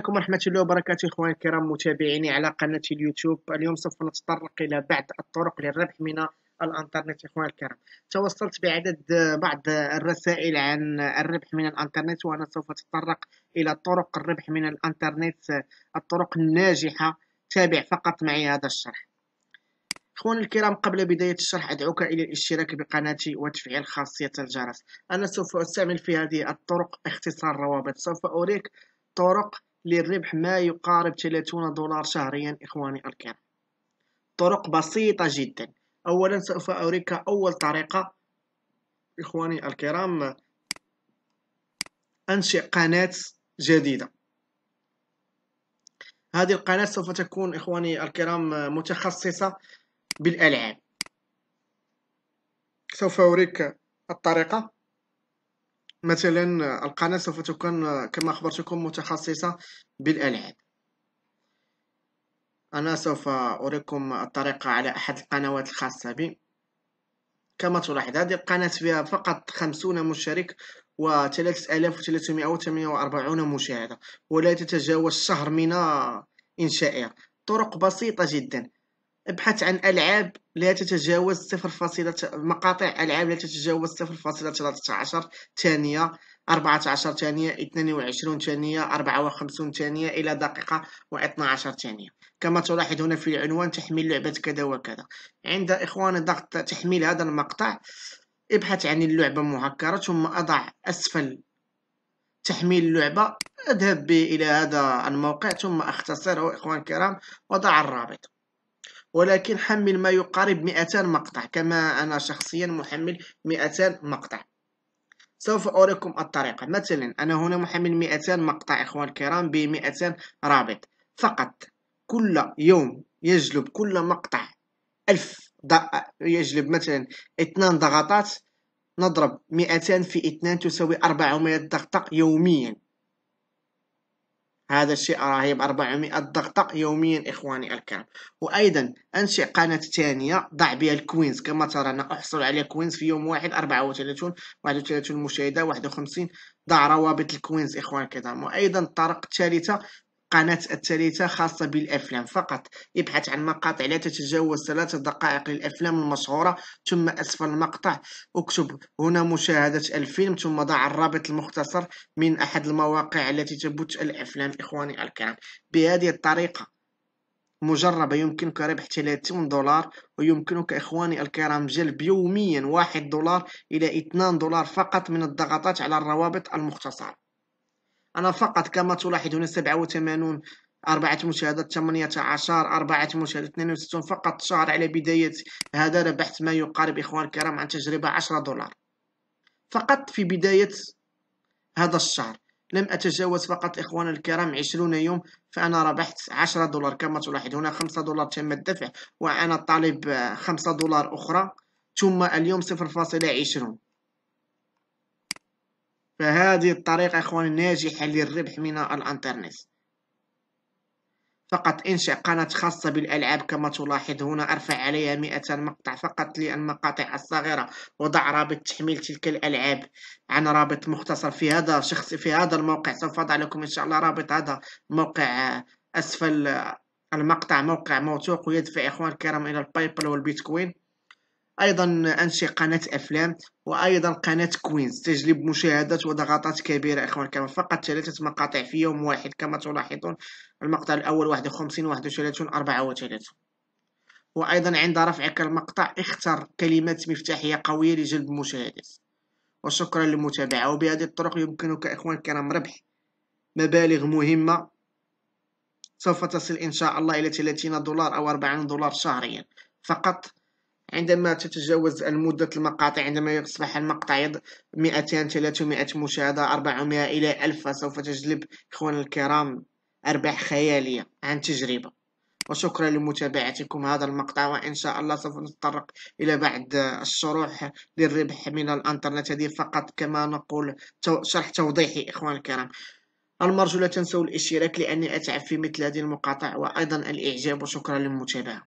عليكم ورحمة الله وبركاته إخواني الكرام متابعيني على قناة اليوتيوب اليوم سوف نتطرق إلى بعض الطرق للربح من الانترنت اخواني الكرام توصلت بعدد بعض الرسائل عن الربح من الانترنت وانا سوف اتطرق الى طرق الربح من الانترنت الطرق الناجحه تابع فقط معي هذا الشرح اخواني الكرام قبل بدايه الشرح ادعوك الى الاشتراك بقناتي وتفعيل خاصيه الجرس انا سوف استعمل في هذه الطرق اختصار روابط سوف اريك طرق للربح ما يقارب 30 دولار شهريا إخواني الكرام طرق بسيطة جدا أولا سوف أريك أول طريقة إخواني الكرام أنشئ قناة جديدة هذه القناة سوف تكون إخواني الكرام متخصصة بالألعاب سوف أريك الطريقة مثلا القناة سوف تكون كما أخبرتكم متخصصة بالألعاب أنا سوف أريكم الطريقة على أحد القنوات الخاصة بي كما تلاحظ هذه القناة فيها فقط خمسون مشترك و 3348 مشاهدة ولا تتجاوز شهر من إنشائها طرق بسيطة جدا ابحث عن ألعاب لا تتجاوز صفر فاصلة مقاطع ألعاب لا تتجاوز صفر فاصلة عشر ثانية أربعة عشر ثانية اثنين وعشرون ثانية أربعة وخمسون ثانية إلى دقيقة واثنى عشر ثانية كما تلاحظ هنا في العنوان تحميل لعبة كذا وكذا عند إخوان ضغط تحميل هذا المقطع ابحث عن اللعبة مهكرة ثم أضع أسفل تحميل اللعبة أذهب به إلى هذا الموقع ثم أختصره إخوان الكرام وضع الرابط ولكن حمل ما يقارب 200 مقطع كما أنا شخصيا محمل 200 مقطع سوف أريكم الطريقة مثلا أنا هنا محمل 200 مقطع إخوان الكرام ب 200 رابط فقط كل يوم يجلب كل مقطع 1000 يجلب مثلا 2 ضغطات نضرب 200 في 2 تساوي 400 ضغطة يوميا هذا الشيء رهيب 400 ضغطة يوميا إخواني الكرام وأيضا أنشئ قناة ثانية ضع بها الكوينز كما ترى أنا أحصل على كوينز في يوم واحد 34 31 مشاهدة 51 ضع روابط الكوينز إخواني الكرام وأيضا الطرق الثالثة قناة الثالثة خاصة بالأفلام فقط ابحث عن مقاطع لا تتجاوز ثلاث دقائق للأفلام المشهورة ثم أسفل المقطع اكتب هنا مشاهدة الفيلم ثم ضع الرابط المختصر من أحد المواقع التي تبث الأفلام إخواني الكرام بهذه الطريقة مجربة يمكنك ربح 30 دولار ويمكنك إخواني الكرام جلب يوميا 1 دولار إلى 2 دولار فقط من الضغطات على الروابط المختصرة أنا فقط كما تلاحظ هنا 87 أربعة مشاهدات 18 أربعة مشاهدات 62 فقط شهر على بداية هذا ربحت ما يقارب إخوان الكرام عن تجربة 10 دولار فقط في بداية هذا الشهر لم أتجاوز فقط إخوان الكرام 20 يوم فأنا ربحت 10 دولار كما تلاحظ هنا 5 دولار تم الدفع وأنا طالب 5 دولار أخرى ثم اليوم 0.20 فهذه الطريقة إخوان ناجحة للربح من الأنترنت فقط انشأ قناة خاصة بالألعاب كما تلاحظ هنا أرفع عليها 200 مقطع فقط للمقاطع الصغيرة وضع رابط تحميل تلك الألعاب عن رابط مختصر في هذا شخص في هذا الموقع سوف أضع لكم إن شاء الله رابط هذا موقع آه، أسفل آه، المقطع موقع موثوق ويدفع إخوان الكرام إلى البايبل والبيتكوين أيضا أنشئ قناة أفلام وأيضا قناة كوينز تجلب مشاهدات وضغطات كبيرة إخوان كما فقط ثلاثة مقاطع في يوم واحد كما تلاحظون المقطع الأول 51 31 34 وأيضا عند رفعك المقطع اختر كلمات مفتاحية قوية لجلب المشاهدات وشكرا للمتابعة وبهذه الطرق يمكنك إخوان الكرام ربح مبالغ مهمة سوف تصل إن شاء الله إلى 30 دولار أو 40 دولار شهريا فقط عندما تتجاوز المدة المقاطع عندما يصبح المقطع 200 300 مشاهدة 400 إلى 1000 سوف تجلب إخوان الكرام أرباح خيالية عن تجربة وشكرا لمتابعتكم هذا المقطع وإن شاء الله سوف نتطرق إلى بعد الشروح للربح من الأنترنت هذه فقط كما نقول شرح توضيحي إخوان الكرام المرجو لا تنسوا الاشتراك لأني أتعب في مثل هذه المقاطع وأيضا الإعجاب وشكرا للمتابعة